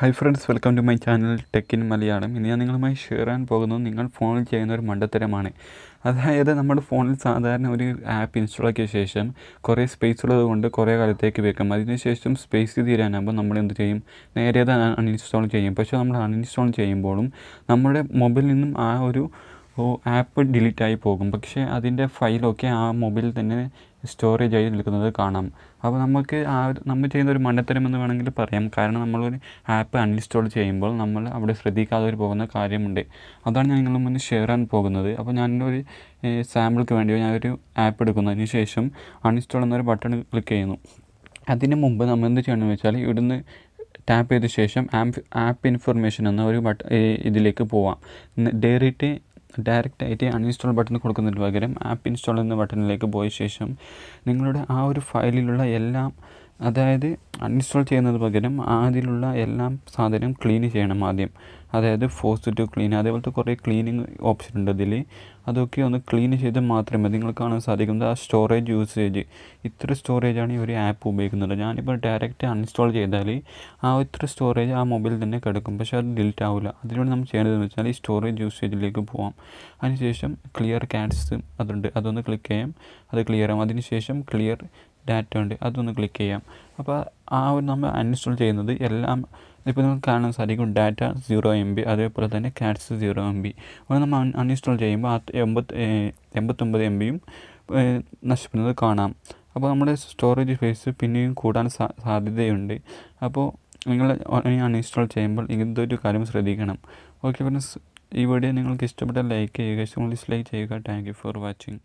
hi friends welcome to my channel tech in Malayalam ഇന്ന് ഞാൻ നിങ്ങളുമായി ഷെയർ ചെയ്യാൻ പോകുന്നത് നിങ്ങൾ ഫോണിൽ ചെയ്യുന്ന ഒരു മണ്ടത്തരമാണ് അതായത് നമ്മൾ ഫോണിൽ സാധാരണ ഒരു ആപ്പ് ഇൻസ്റ്റാളാക്കിയ ശേഷം കുറേ സ്പേസ് ഉള്ളത് കൊണ്ട് കുറേ കാലത്തേക്ക് വെക്കും അതിനുശേഷം സ്പേസ് തീരാനാകുമ്പോൾ നമ്മൾ എന്ത് ചെയ്യും നേരെ അത് അൺഇൻസ്റ്റാൾ ചെയ്യും പക്ഷേ നമ്മൾ അൺഇൻസ്റ്റാൾ ചെയ്യുമ്പോഴും നമ്മുടെ മൊബൈലിൽ നിന്നും ആ ഒരു അപ്പോൾ ആപ്പ് ഡിലീറ്റായി പോകും പക്ഷേ അതിൻ്റെ ഫയലൊക്കെ ആ മൊബൈലിൽ തന്നെ സ്റ്റോറേജ് ആയി നിൽക്കുന്നത് കാണാം അപ്പോൾ നമുക്ക് ആ നമ്മൾ ചെയ്യുന്ന ഒരു മണ്ടത്തരം എന്ന് വേണമെങ്കിൽ പറയാം കാരണം നമ്മളൊരു ആപ്പ് അൺഇൻസ്റ്റാൾ ചെയ്യുമ്പോൾ നമ്മൾ അവിടെ ശ്രദ്ധിക്കാതെ ഒരു പോകുന്ന കാര്യമുണ്ട് അതാണ് ഞാൻ നിങ്ങളുടെ മുന്നിൽ ഷെയർ ചെയ്യാൻ പോകുന്നത് അപ്പോൾ ഞാനൊരു സാമ്പിൾക്ക് വേണ്ടി ഞാനൊരു ആപ്പ് എടുക്കുന്നു ശേഷം അൺഇൻസ്റ്റോൾ എന്നൊരു ബട്ടൺ ക്ലിക്ക് ചെയ്യുന്നു അതിന് മുമ്പ് നമ്മൾ എന്ത് ചെയ്യണമെന്ന് വെച്ചാൽ ഇവിടുന്ന് ടാപ്പ് ചെയ്ത ശേഷം ആപ്പ് ആപ്പ് ഇൻഫർമേഷൻ എന്ന ഒരു ബട്ട് ഇതിലേക്ക് പോവാം ഡയറിട്ട് ഡയറക്റ്റ് ആയിട്ട് അൺഇൻസ്റ്റാൾ ബട്ടൺ കൊടുക്കുന്നതിന് പകരം ആപ്പ് ഇൻസ്റ്റാൾ എന്ന ബട്ടണിലേക്ക് പോയ ശേഷം നിങ്ങളുടെ ആ ഒരു ഫയലിലുള്ള എല്ലാം അതായത് അൺഇൻസ്റ്റാൾ ചെയ്യുന്നത് പകരം അതിലുള്ള എല്ലാ സാധനവും ക്ലീൻ ചെയ്യണം ആദ്യം അതായത് ഫോസ് ടു ക്ലീൻ അതേപോലത്തെ കുറേ ക്ലീനിങ് ഓപ്ഷൻ ഉണ്ട് അതിൽ അതൊക്കെ ഒന്ന് ക്ലീൻ ചെയ്ത് മാത്രമേ നിങ്ങൾ കാണാൻ സാധിക്കുന്നത് ആ സ്റ്റോറേജ് യൂസേജ് ഇത്ര സ്റ്റോറേജാണ് ഈ ഒരു ആപ്പ് ഉപയോഗിക്കുന്നത് ഞാനിപ്പോൾ ഡയറക്റ്റ് അൺഇൻസ്റ്റാൾ ചെയ്താൽ ആ ഇത്ര സ്റ്റോറേജ് ആ മൊബൈലിൽ തന്നെ കിടക്കും പക്ഷേ അത് ഡിലീറ്റ് ആവില്ല അതിലൂടെ നമ്മൾ ചെയ്യേണ്ടതെന്ന് വെച്ചാൽ ഈ സ്റ്റോറേജ് യൂസേജിലേക്ക് പോവാം അതിനുശേഷം ക്ലിയർ ക്യാറ്റ്സ് അതുണ്ട് അതൊന്ന് ക്ലിക്ക് ചെയ്യാം അത് ക്ലിയർ ആവും അതിനുശേഷം ക്ലിയർ ഡാറ്റ ഉണ്ട് അതൊന്ന് ക്ലിക്ക് ചെയ്യാം അപ്പോൾ ആ ഒരു നമ്മൾ അൺഇൻസ്റ്റോൾ ചെയ്യുന്നത് എല്ലാം ഇപ്പോൾ നമുക്ക് കാണാൻ സാധിക്കും ഡാറ്റ സീറോ എം ബി അതേപോലെ തന്നെ ക്യാറ്റ്സ് സീറോ എം ബി അപ്പോൾ നമ്മൾ അൺഇൻസ്റ്റോൾ ചെയ്യുമ്പോൾ ആ എൺപത് എൺപത്തൊമ്പത് എം ബിയും നശിപ്പിക്കുന്നത് കാണാം അപ്പോൾ നമ്മുടെ സ്റ്റോറേജ് ഫേസ് പിന്നെയും കൂടാൻ സാധ്യതയുണ്ട് അപ്പോൾ നിങ്ങൾ അൺഇൻസ്റ്റാൾ ചെയ്യുമ്പോൾ ഒരു കാര്യം ശ്രദ്ധിക്കണം ഓക്കെ ഫ്രണ്ട്സ് ഈ വീഡിയോ നിങ്ങൾക്ക് ഇഷ്ടപ്പെട്ട ലൈക്ക് ചെയ്യുക ഡിസ്ലൈക്ക് ചെയ്യുക താങ്ക് യു ഫോർ വാച്ചിങ്